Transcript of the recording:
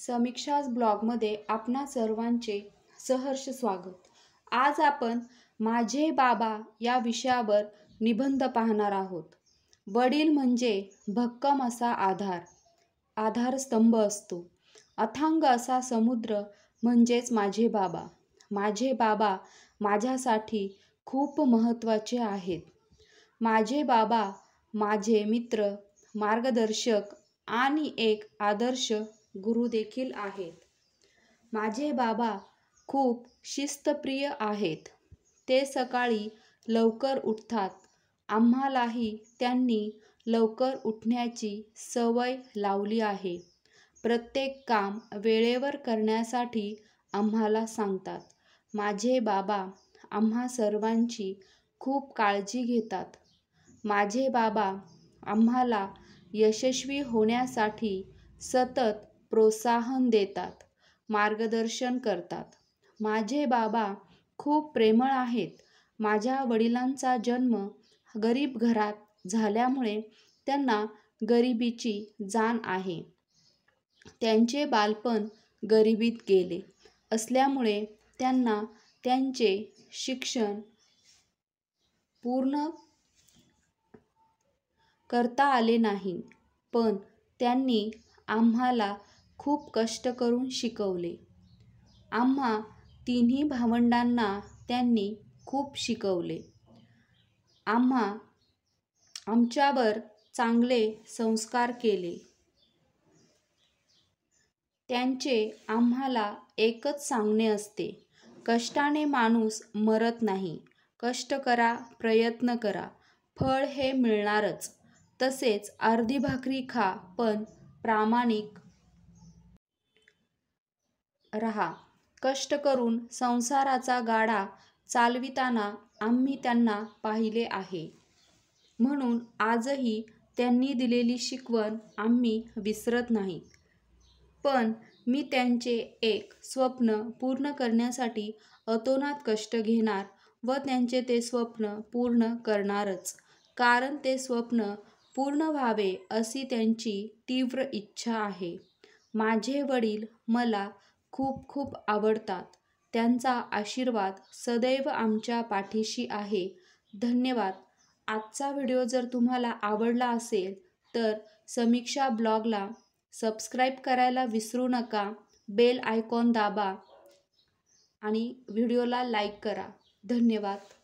समीक्षाज ब्लॉगमध्ये आपणा सर्वांचे सहर्ष स्वागत आज आपण माझे बाबा या विषयावर निबंध पाहणार आहोत वडील म्हणजे भक्कम असा आधार आधारस्तंभ असतो अथांग असा समुद्र म्हणजेच माझे बाबा माझे बाबा माझ्यासाठी खूप महत्त्वाचे आहेत माझे बाबा माझे मित्र मार्गदर्शक आणि एक आदर्श गुरुदेखील आहेत माझे बाबा खूप शिस्तप्रिय आहेत ते सकाळी लवकर उठतात आम्हालाही त्यांनी लवकर उठण्याची सवय लावली आहे प्रत्येक काम वेळेवर करण्यासाठी आम्हाला सांगतात माझे बाबा आम्हा सर्वांची खूप काळजी घेतात माझे बाबा आम्हाला यशस्वी होण्यासाठी सतत प्रोत्साहन देतात मार्गदर्शन करतात माझे बाबा खूप प्रेमळ आहेत माझ्या वडिलांचा जन्म गरीब घरात झाल्यामुळे त्यांना गरिबीची जाण आहे त्यांचे बालपण गरिबीत गेले असल्यामुळे त्यांना त्यांचे शिक्षण पूर्ण करता आले नाही पण त्यांनी आम्हाला खूप कष्ट करून शिकवले आम्हा तिन्ही भावंडांना त्यांनी खूप शिकवले आम्हा आमच्यावर चांगले संस्कार केले त्यांचे आम्हाला एकच सांगणे असते कष्टाने माणूस मरत नाही कष्ट करा प्रयत्न करा फळ हे मिळणारच तसेच अर्धी भाकरी खा पण प्रामाणिक रहा कष्ट करून संसाराचा गाडा चालविताना आम्ही त्यांना पाहिले आहे म्हणून आजही त्यांनी दिलेली शिकवण आम्ही विसरत नाही पण मी त्यांचे एक स्वप्न पूर्ण करण्यासाठी अतोनात कष्ट घेणार व त्यांचे ते स्वप्न पूर्ण करणारच कारण ते स्वप्न पूर्ण व्हावे अशी त्यांची तीव्र इच्छा आहे माझे वडील मला खूप खूप आवडतात त्यांचा आशीर्वाद सदैव आमच्या पाठीशी आहे धन्यवाद आजचा व्हिडिओ जर तुम्हाला आवडला असेल तर समीक्षा ब्लॉगला सबस्क्राईब करायला विसरू नका बेल आयकॉन दाबा आणि व्हिडिओला लाईक करा धन्यवाद